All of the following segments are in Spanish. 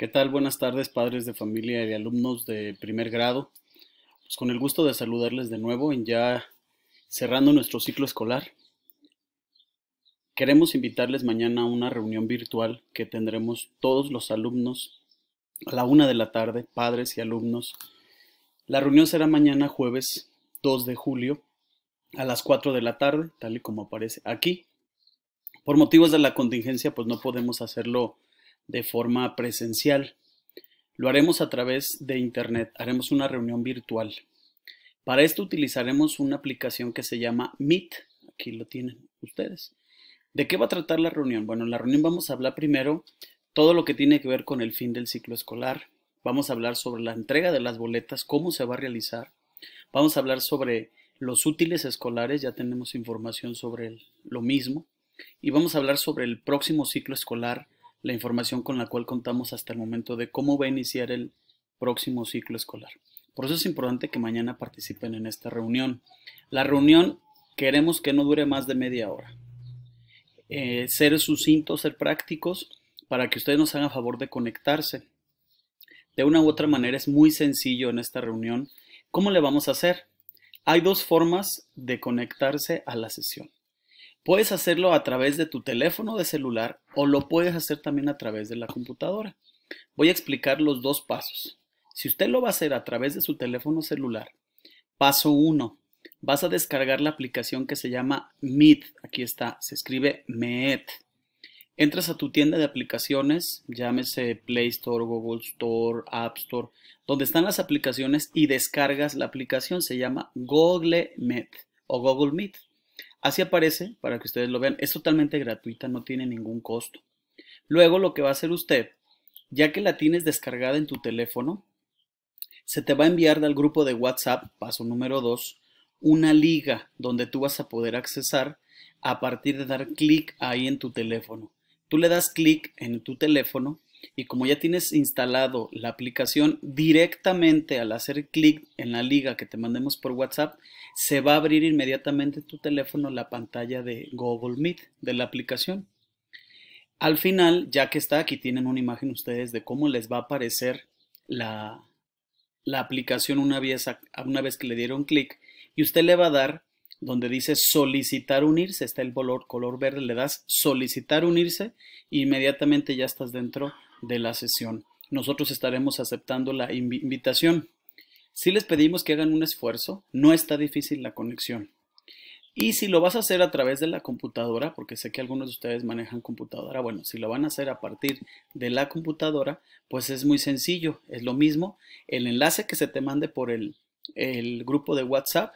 ¿Qué tal? Buenas tardes, padres de familia y alumnos de primer grado. Pues, con el gusto de saludarles de nuevo en ya cerrando nuestro ciclo escolar. Queremos invitarles mañana a una reunión virtual que tendremos todos los alumnos a la una de la tarde, padres y alumnos. La reunión será mañana jueves 2 de julio a las 4 de la tarde, tal y como aparece aquí. Por motivos de la contingencia, pues no podemos hacerlo de forma presencial. Lo haremos a través de Internet, haremos una reunión virtual. Para esto utilizaremos una aplicación que se llama Meet, aquí lo tienen ustedes. ¿De qué va a tratar la reunión? Bueno, en la reunión vamos a hablar primero todo lo que tiene que ver con el fin del ciclo escolar. Vamos a hablar sobre la entrega de las boletas, cómo se va a realizar. Vamos a hablar sobre los útiles escolares, ya tenemos información sobre lo mismo. Y vamos a hablar sobre el próximo ciclo escolar la información con la cual contamos hasta el momento de cómo va a iniciar el próximo ciclo escolar. Por eso es importante que mañana participen en esta reunión. La reunión queremos que no dure más de media hora. Eh, ser sucintos, ser prácticos, para que ustedes nos hagan favor de conectarse. De una u otra manera es muy sencillo en esta reunión. ¿Cómo le vamos a hacer? Hay dos formas de conectarse a la sesión. Puedes hacerlo a través de tu teléfono de celular o lo puedes hacer también a través de la computadora. Voy a explicar los dos pasos. Si usted lo va a hacer a través de su teléfono celular, paso 1, vas a descargar la aplicación que se llama Meet. Aquí está, se escribe Meet. Entras a tu tienda de aplicaciones, llámese Play Store, Google Store, App Store, donde están las aplicaciones y descargas la aplicación, se llama Google Meet o Google Meet. Así aparece, para que ustedes lo vean, es totalmente gratuita, no tiene ningún costo. Luego lo que va a hacer usted, ya que la tienes descargada en tu teléfono, se te va a enviar del grupo de WhatsApp, paso número 2, una liga donde tú vas a poder accesar a partir de dar clic ahí en tu teléfono. Tú le das clic en tu teléfono y como ya tienes instalado la aplicación directamente al hacer clic en la liga que te mandemos por WhatsApp, se va a abrir inmediatamente tu teléfono la pantalla de Google Meet de la aplicación. Al final, ya que está aquí, tienen una imagen ustedes de cómo les va a aparecer la, aplicación una vez, una vez que le dieron clic y usted le va a dar donde dice solicitar unirse, está el color, color verde, le das solicitar unirse e inmediatamente ya estás dentro de la sesión. Nosotros estaremos aceptando la invitación. Si les pedimos que hagan un esfuerzo, no está difícil la conexión. Y si lo vas a hacer a través de la computadora, porque sé que algunos de ustedes manejan computadora, bueno, si lo van a hacer a partir de la computadora, pues es muy sencillo, es lo mismo. El enlace que se te mande por el, el grupo de WhatsApp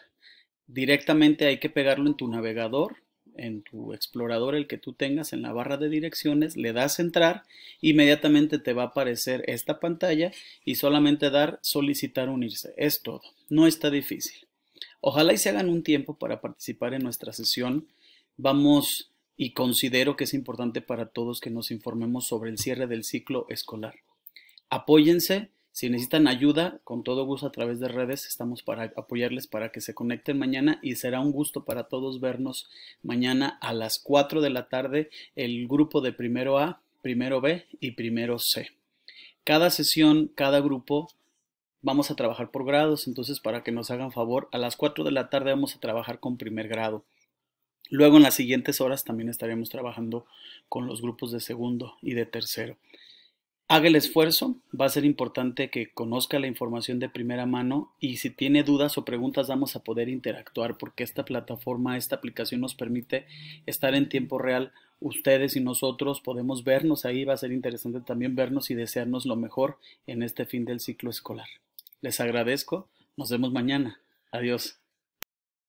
Directamente hay que pegarlo en tu navegador, en tu explorador, el que tú tengas, en la barra de direcciones, le das entrar, inmediatamente te va a aparecer esta pantalla y solamente dar solicitar unirse. Es todo, no está difícil. Ojalá y se hagan un tiempo para participar en nuestra sesión. Vamos y considero que es importante para todos que nos informemos sobre el cierre del ciclo escolar. Apóyense, si necesitan ayuda, con todo gusto a través de redes estamos para apoyarles para que se conecten mañana y será un gusto para todos vernos mañana a las 4 de la tarde el grupo de primero A, primero B y primero C. Cada sesión, cada grupo vamos a trabajar por grados, entonces para que nos hagan favor, a las 4 de la tarde vamos a trabajar con primer grado. Luego en las siguientes horas también estaremos trabajando con los grupos de segundo y de tercero haga el esfuerzo, va a ser importante que conozca la información de primera mano y si tiene dudas o preguntas vamos a poder interactuar porque esta plataforma, esta aplicación nos permite estar en tiempo real. Ustedes y nosotros podemos vernos ahí, va a ser interesante también vernos y desearnos lo mejor en este fin del ciclo escolar. Les agradezco, nos vemos mañana. Adiós.